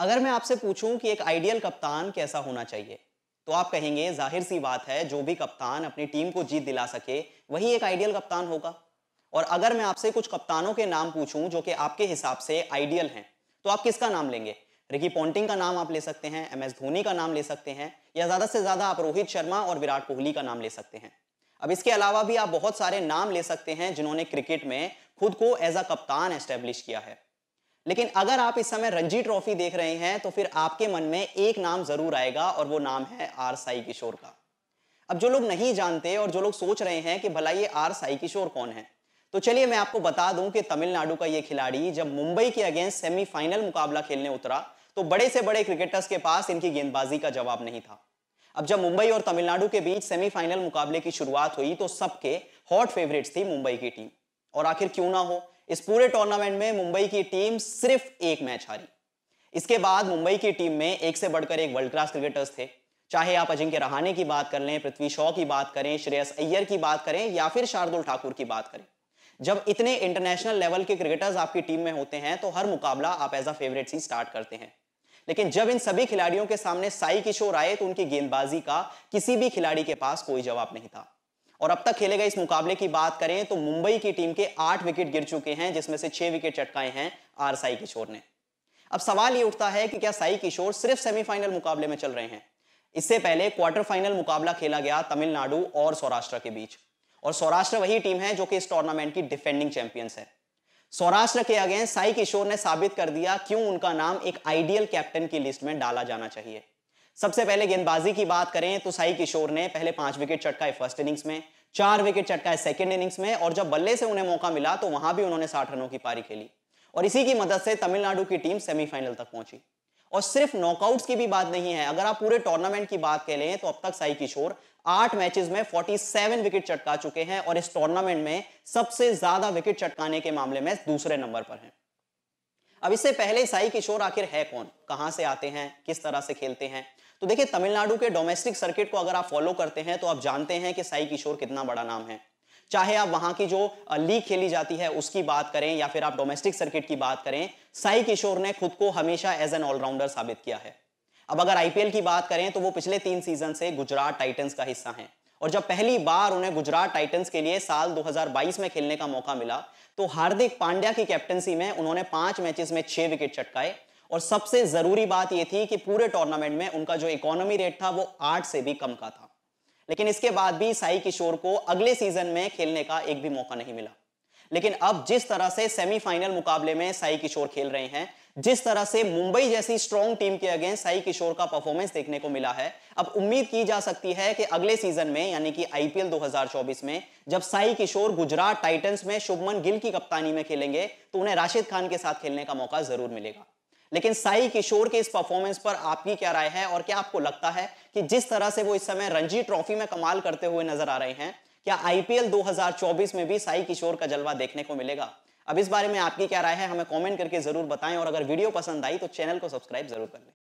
अगर मैं आपसे पूछूं कि एक आइडियल कप्तान कैसा होना चाहिए तो आप कहेंगे जाहिर सी बात है जो भी कप्तान अपनी टीम को जीत दिला सके वही एक आइडियल कप्तान होगा और अगर मैं आपसे कुछ कप्तानों के नाम पूछूं जो कि आपके हिसाब से आइडियल हैं तो आप किसका नाम लेंगे रिकी पॉन्टिंग का नाम आप ले सकते हैं एम एस धोनी का नाम ले सकते हैं या ज़्यादा से ज़्यादा आप रोहित शर्मा और विराट कोहली का नाम ले सकते हैं अब इसके अलावा भी आप बहुत सारे नाम ले सकते हैं जिन्होंने क्रिकेट में खुद को एज अ कप्तान एस्टेब्लिश किया है लेकिन अगर आप इस समय रणजी ट्रॉफी देख रहे हैं तो फिर आपके मन में एक नाम जरूर आएगा और वो नाम है आर साई किशोर का अब जो लोग नहीं जानते और जो लोग सोच रहे हैं कि भला ये आर साई किशोर कौन है तो चलिए मैं आपको बता दूं कि तमिलनाडु का ये खिलाड़ी जब मुंबई के अगेंस्ट सेमीफाइनल मुकाबला खेलने उतरा तो बड़े से बड़े क्रिकेटर्स के पास इनकी गेंदबाजी का जवाब नहीं था अब जब मुंबई और तमिलनाडु के बीच सेमीफाइनल मुकाबले की शुरुआत हुई तो सबके हॉट फेवरेट्स थी मुंबई की टीम और आखिर क्यों ना हो इस पूरे टूर्नामेंट में मुंबई की टीम सिर्फ एक मैच हारी इसके बाद मुंबई की टीम में एक से बढ़कर एक वर्ल्ड क्लास क्रिकेटर्स थे चाहे आप अजिंक्य रहाणे की बात कर लें पृथ्वी शॉ की बात करें श्रेयस अय्यर की बात करें या फिर शार्दुल ठाकुर की बात करें जब इतने इंटरनेशनल लेवल के क्रिकेटर्स आपकी टीम में होते हैं तो हर मुकाबला आप एज अ फेवरेट ही स्टार्ट करते हैं लेकिन जब इन सभी खिलाड़ियों के सामने साई किशोर आए तो उनकी गेंदबाजी का किसी भी खिलाड़ी के पास कोई जवाब नहीं था और अब तक खेले गए इस मुकाबले की बात करें तो मुंबई की टीम के आठ विकेट गिर चुके हैं जिसमें से छह विकेट चटकाए हैं आर साई किशोर ने अब सवाल ये उठता है कि क्या साई किशोर सिर्फ सेमीफाइनल मुकाबले में चल रहे हैं इससे पहले क्वार्टर फाइनल मुकाबला खेला गया तमिलनाडु और सौराष्ट्र के बीच और सौराष्ट्र वही टीम है जो कि इस टूर्नामेंट की डिफेंडिंग चैंपियंस है सौराष्ट्र के अगेंस्ट साई किशोर ने साबित कर दिया क्यों उनका नाम एक आइडियल कैप्टन की लिस्ट में डाला जाना चाहिए सबसे पहले गेंदबाजी की बात करें तो साई किशोर ने पहले पांच विकेट चटकाए फर्स्ट इनिंग्स में चार विकेट चटकाए सेकेंड इनिंग्स में और जब बल्ले से उन्हें मौका मिला तो वहां भी उन्होंने साठ रनों की पारी खेली और इसी की मदद से तमिलनाडु की टीम सेमीफाइनल तक पहुंची और सिर्फ नॉकआउट्स की भी बात नहीं है अगर आप पूरे टूर्नामेंट की बात कह लें तो अब तक साई किशोर आठ मैचेस में 47 विकेट चटका चुके हैं और इस टूर्नामेंट में सबसे ज्यादा विकेट चटकाने के मामले में दूसरे नंबर पर हैं अब इससे पहले साई किशोर आखिर है कौन कहां से आते हैं किस तरह से खेलते हैं तो देखिए तमिलनाडु के डोमेस्टिक सर्किट को अगर आप फॉलो करते हैं तो आप जानते हैं कि साई किशोर कितना बड़ा नाम है चाहे आप वहां की जो लीग खेली जाती है उसकी बात करें या फिर आप डोमेस्टिक सर्किट की बात करें साई किशोर ने खुद को हमेशा एज एन ऑलराउंडर साबित किया है अब अगर आईपीएल की बात करें तो वो पिछले तीन सीजन से गुजरात टाइटंस का हिस्सा हैं और जब पहली बार उन्हें गुजरात टाइटंस के लिए साल 2022 में खेलने का मौका मिला तो हार्दिक पांड्या की कैप्टनसी में उन्होंने पांच मैचेस में छह विकेट चटकाए और सबसे जरूरी बात यह थी कि पूरे टूर्नामेंट में उनका जो इकोनॉमी रेट था वो आठ से भी कम का था लेकिन इसके बाद भी साई किशोर को अगले सीजन में खेलने का एक भी मौका नहीं मिला लेकिन अब जिस तरह से सेमीफाइनल मुकाबले में साई किशोर खेल रहे हैं जिस तरह से मुंबई जैसी स्ट्रॉन्ग टीम के अगेंस्ट साई किशोर का परफॉर्मेंस देखने को मिला है अब उम्मीद की जा सकती है कि अगले सीजन में यानी कि आईपीएल 2024 में जब साई किशोर गुजरात टाइटंस में शुभमन गिल की कप्तानी में खेलेंगे तो उन्हें राशिद खान के साथ खेलने का मौका जरूर मिलेगा लेकिन साई किशोर के इस परफॉर्मेंस पर आपकी क्या राय है और क्या आपको लगता है कि जिस तरह से वो इस समय रणजी ट्रॉफी में कमाल करते हुए नजर आ रहे हैं क्या आईपीएल 2024 में भी साई किशोर का जलवा देखने को मिलेगा अब इस बारे में आपकी क्या राय है हमें कमेंट करके जरूर बताएं और अगर वीडियो पसंद आई तो चैनल को सब्सक्राइब जरूर कर लें